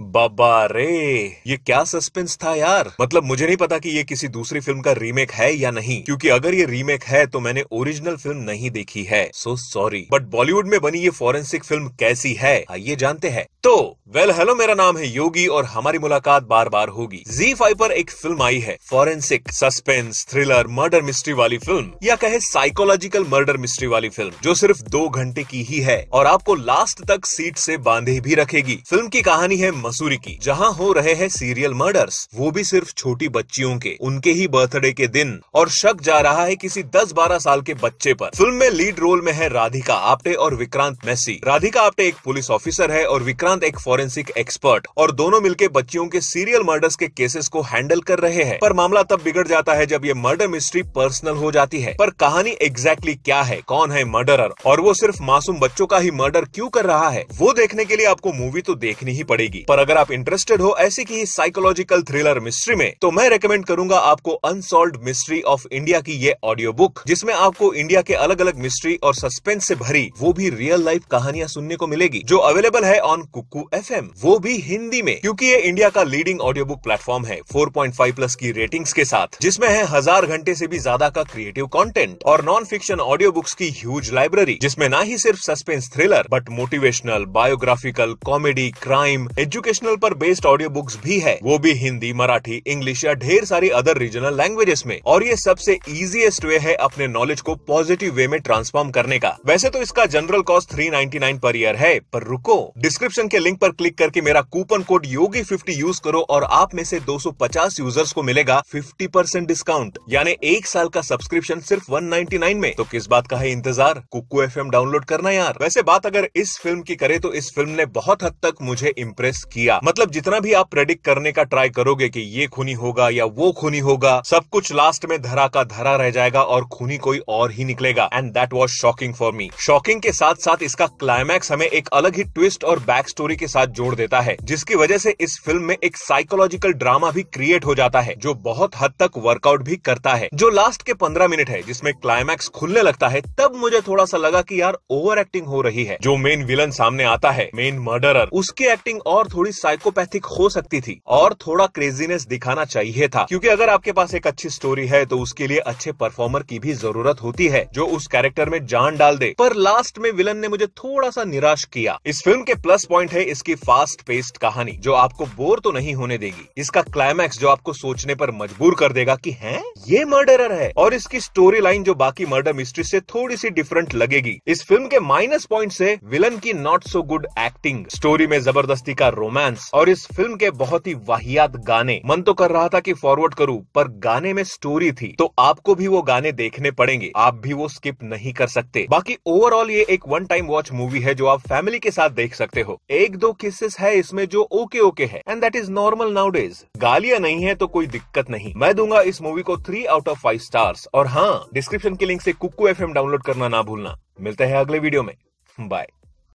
बाबा रे ये क्या सस्पेंस था यार मतलब मुझे नहीं पता कि ये किसी दूसरी फिल्म का रीमेक है या नहीं क्योंकि अगर ये रीमेक है तो मैंने ओरिजिनल फिल्म नहीं देखी है सो सॉरी बट बॉलीवुड में बनी ये फॉरेंसिक फिल्म कैसी है आइए जानते हैं तो वेल well, हेलो मेरा नाम है योगी और हमारी मुलाकात बार बार होगी जी फाइव पर एक फिल्म आई है forensic suspense thriller murder mystery वाली फिल्म या कहे साइकोलॉजिकल मर्डर मिस्ट्री वाली फिल्म जो सिर्फ दो घंटे की ही है और आपको लास्ट तक सीट से बांधे भी रखेगी फिल्म की कहानी है मसूरी की जहाँ हो रहे हैं सीरियल मर्डर्स वो भी सिर्फ छोटी बच्चियों के उनके ही बर्थडे के दिन और शक जा रहा है किसी दस बारह साल के बच्चे पर फिल्म में लीड रोल में है राधिका आप्टे और विक्रांत मैसी राधिका आप्टे एक पुलिस ऑफिसर है और विक्रांत श्रीकांत एक फॉरेंसिक एक्सपर्ट और दोनों मिलकर बच्चियों के सीरियल मर्डर्स के केसेस को हैंडल कर रहे हैं पर मामला तब बिगड़ जाता है जब ये मर्डर मिस्ट्री पर्सनल हो जाती है पर कहानी एग्जैक्टली क्या है कौन है मर्डरर और वो सिर्फ मासूम बच्चों का ही मर्डर क्यों कर रहा है वो देखने के लिए आपको मूवी तो देखनी ही पड़ेगी पर अगर आप इंटरेस्टेड हो ऐसी की साइकोलॉजिकल थ्रिलर मिस्ट्री में तो मैं रेकमेंड करूंगा आपको अनसोल्व मिस्ट्री ऑफ इंडिया की ये ऑडियो बुक जिसमें आपको इंडिया के अलग अलग मिस्ट्री और सस्पेंस से भरी वो भी रियल लाइफ कहानियां सुनने को मिलेगी जो अवेलेबल है ऑन कुक एफ एम वो भी हिंदी में क्योंकि ये इंडिया का लीडिंग ऑडियो बुक प्लेटफॉर्म है 4.5 प्लस की रेटिंग्स के साथ जिसमें है हजार घंटे से भी ज्यादा का क्रिएटिव कंटेंट और नॉन फिक्शन ऑडियो बुक्स की ह्यूज लाइब्रेरी जिसमें ना ही सिर्फ suspense thriller but motivational biographical comedy crime educational पर बेस्ड ऑडियो बुक्स भी है वो भी हिंदी मराठी इंग्लिश या ढेर सारी अदर रीजनल लैंग्वेजेस में और ये सबसे इजिएस्ट वे है अपने नॉलेज को पॉजिटिव वे में ट्रांसफॉर्म करने का वैसे तो इसका general cost three per year है पर रुको डिस्क्रिप्शन डिस्क्रिप्शन के लिंक पर क्लिक करके मेरा coupon code Yogi fifty use करो और आप में से 250 यूजर्स को मिलेगा 50 परसेंट डिस्काउंट यानी एक साल का सब्सक्रिप्शन सिर्फ 199 में तो किस बात का है इंतजार कुकू एफ डाउनलोड करना यार वैसे बात अगर इस फिल्म की करे तो इस फिल्म ने बहुत हद तक मुझे इम्प्रेस किया मतलब जितना भी आप प्रेडिक्ट करने का ट्राई करोगे की ये खूनी होगा या वो खूनी होगा सब कुछ लास्ट में धरा का धरा रह जाएगा और खूनी कोई और ही निकलेगा and that was shocking for me shocking के साथ साथ इसका क्लाइमैक्स हमें एक अलग ही ट्विस्ट और बैक स्टोरी के साथ जोड़ देता है जिसकी वजह से इस फिल्म में एक साइकोलॉजिकल ड्रामा भी क्रिएट हो जाता है जो बहुत हद तक वर्कआउट भी करता है जो लास्ट के पंद्रह मिनट है जिसमें क्लाइमैक्स खुलने लगता है तब मुझे थोड़ा सा लगा की यार ओवर एक्टिंग हो रही है जो मेन विलन सामने आता है मेन मर्डरर उसकी एक्टिंग और थोड़ी साइकोपैथिक हो सकती थी और थोड़ा क्रेजीनेस दिखाना चाहिए था क्योंकि अगर आपके पास एक अच्छी स्टोरी है तो उसके लिए अच्छे परफॉर्मर की भी जरूरत होती है जो उस कैरेक्टर में जान डाल दे पर लास्ट में विलन ने मुझे थोड़ा सा निराश किया इस फिल्म के प्लस पॉइंट पॉइंट है इसकी फास्ट पेस्ड कहानी जो आपको बोर तो नहीं होने देगी इसका क्लाइमैक्स जो आपको सोचने पर मजबूर कर देगा कि हैं ये मर्डरर है और इसकी स्टोरी लाइन जो बाकी मर्डर मिस्ट्री से थोड़ी सी डिफरेंट लगेगी इस फिल्म के माइनस पॉइंट है विलन की not so good acting story में जबरदस्ती का रोमांस और इस फिल्म के बहुत ही वाहियात गाने मन तो कर रहा था की फॉरवर्ड करूँ पर गाने में स्टोरी थी तो आपको भी वो गाने देखने पड़ेंगे आप भी वो स्किप नहीं कर सकते बाकी ओवरऑल ये एक वन टाइम वॉच मूवी है जो आप फैमिली के साथ देख सकते हो एक दो केसेस है इसमें जो ओके ओके है and that is normal nowadays गालियां नहीं है तो कोई दिक्कत नहीं मैं दूंगा इस मूवी को three out of five stars और हाँ डिस्क्रिप्शन के लिंक से कुकू एफ डाउनलोड करना ना भूलना मिलते हैं अगले वीडियो में बाय